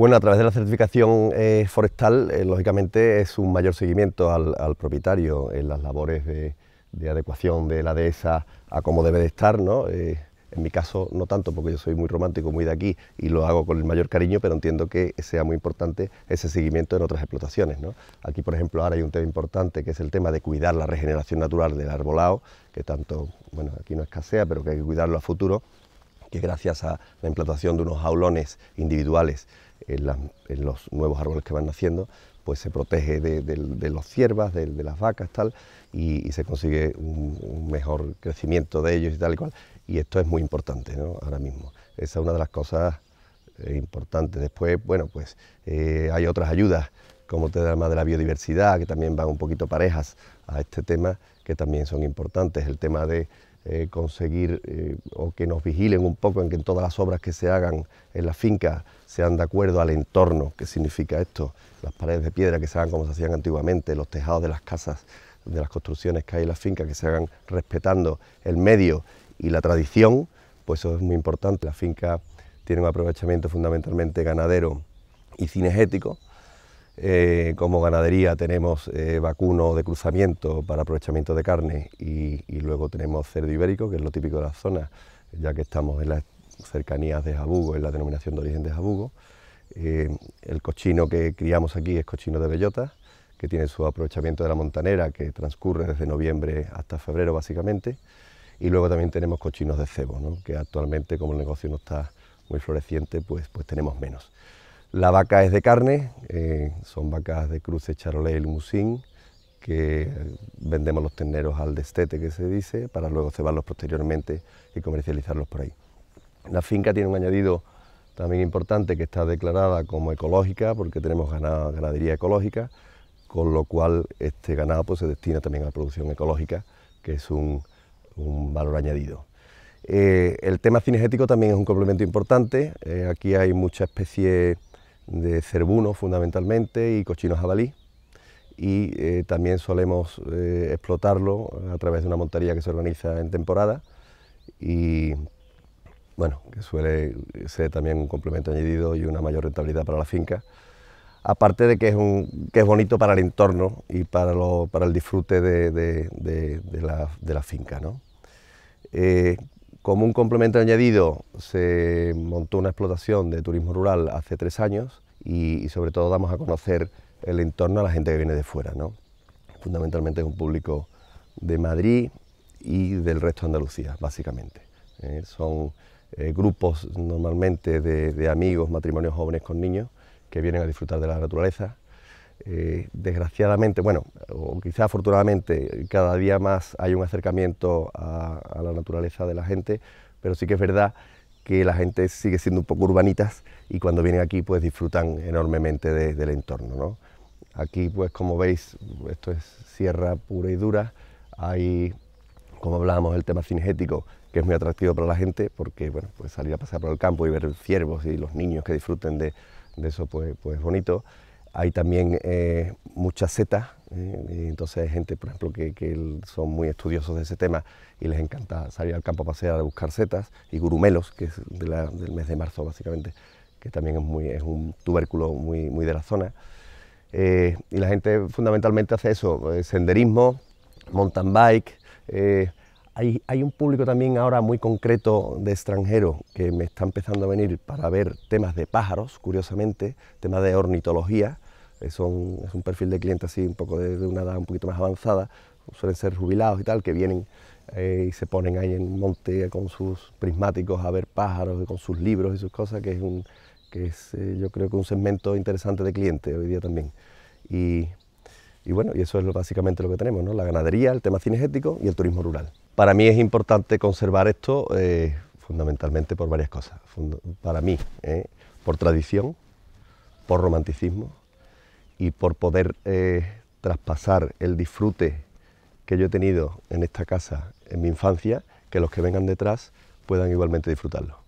Bueno, a través de la certificación eh, forestal, eh, lógicamente es un mayor seguimiento al, propietario en las labores de, adecuación de la dehesa a cómo debe de estar, ¿no? Eh, en mi caso no tanto porque yo soy muy romántico, muy de aquí y lo hago con el mayor cariño, pero entiendo que sea muy importante ese seguimiento en otras explotaciones. Aquí, por ejemplo, ahora hay un tema importante que es el tema de cuidar la regeneración natural del arbolado, que tanto, bueno, aquí no escasea, pero que hay que cuidarlo a futuro que gracias a la implantación de unos jaulones individuales en, los nuevos árboles que van naciendo, pues se protege de, los ciervas, de, las vacas tal, y, se consigue un, mejor crecimiento de ellos y tal y cual. Y esto es muy importante ahora mismo. Esa es una de las cosas eh, importantes. Después, bueno, pues eh, hay otras ayudas, como el tema de la biodiversidad, que también van un poquito parejas a este tema, que también son importantes. El tema de eh, conseguir eh, o que nos vigilen un poco en que todas las obras que se hagan en la finca sean de acuerdo al entorno, que significa esto, las paredes de piedra que se hagan como se hacían antiguamente, los tejados de las casas, de las construcciones que hay en la finca, que se hagan respetando el medio y la tradición, pues eso es muy importante. La finca tiene un aprovechamiento fundamentalmente ganadero y cinegético, eh, como ganadería tenemos eh, vacuno de cruzamiento para aprovechamiento de carne y, luego tenemos cerdo ibérico, que es lo típico de la zona, ya que estamos en las cercanías de Jabugo, en la denominación de origen de Jabugo. Eh, el cochino que criamos aquí es cochino de bellota, que tiene su aprovechamiento de la montanera, que transcurre desde noviembre hasta febrero básicamente. Y luego también tenemos cochinos de cebo, que actualmente como el negocio no está muy floreciente, pues, pues tenemos menos. La vaca es de carne, eh, son vacas de cruce charolais y limusín que eh, vendemos los terneros al destete que se dice para luego cebarlos posteriormente y comercializarlos por ahí. La finca tiene un añadido también importante que está declarada como ecológica porque tenemos ganadería ecológica, con lo cual este ganado pues, se destina también a la producción ecológica, que es un, valor añadido. Eh, el tema cinegético también es un complemento importante, aquí hay mucha especie de cerbuno fundamentalmente y cochinos jabalí y eh, también solemos eh, explotarlo a través de una montaría que se organiza en temporada y bueno, que suele ser también un complemento añadido y una mayor rentabilidad para la finca, aparte de que es, un, que es bonito para el entorno y para, para el disfrute de, la, finca. Eh, como un complemento añadido, se montó una explotación de turismo rural hace tres años y, sobre todo damos a conocer el entorno a la gente que viene de fuera. ¿no? Fundamentalmente es un público de Madrid y del resto de Andalucía, básicamente. ¿eh? son eh, grupos normalmente de amigos, matrimonios jóvenes con niños que vienen a disfrutar de la naturaleza eh, desgraciadamente, bueno, o quizá afortunadamente, cada día más hay un acercamiento a, la naturaleza de la gente, pero sí que es verdad que la gente sigue siendo un poco urbanitas y cuando vienen aquí pues disfrutan enormemente del entorno. ¿no? Aquí pues como veis, esto es sierra pura y dura, hay, como hablábamos, el tema cinegético, que es muy atractivo para la gente, porque bueno, pues salir a pasar por el campo y ver ciervos y los niños que disfruten de, de eso pues, pues bonito. Hay también eh, muchas setas, eh, entonces hay gente, por ejemplo, que, son muy estudiosos de ese tema y les encanta salir al campo a pasear a buscar setas y gurumelos, que es del mes de marzo básicamente, que también es, muy, es un tubérculo muy, muy de la zona. Eh, y la gente fundamentalmente hace eso, senderismo, mountain bike, hay, un público también ahora muy concreto de extranjeros que me está empezando a venir para ver temas de pájaros, curiosamente, temas de ornitología. Es un, perfil de cliente así, un poco de, una edad un poquito más avanzada. Suelen ser jubilados y tal, que vienen eh, y se ponen ahí en monte con sus prismáticos a ver pájaros, con sus libros y sus cosas, que es, un, que es eh, yo creo que un segmento interesante de cliente hoy día también. Y, bueno, y eso es básicamente lo que tenemos, ¿no? la ganadería, el tema cinegético y el turismo rural. Para mí es importante conservar esto eh, fundamentalmente por varias cosas. Para mí, eh, por tradición, por romanticismo y por poder eh, traspasar el disfrute que yo he tenido en esta casa en mi infancia, que los que vengan detrás puedan igualmente disfrutarlo.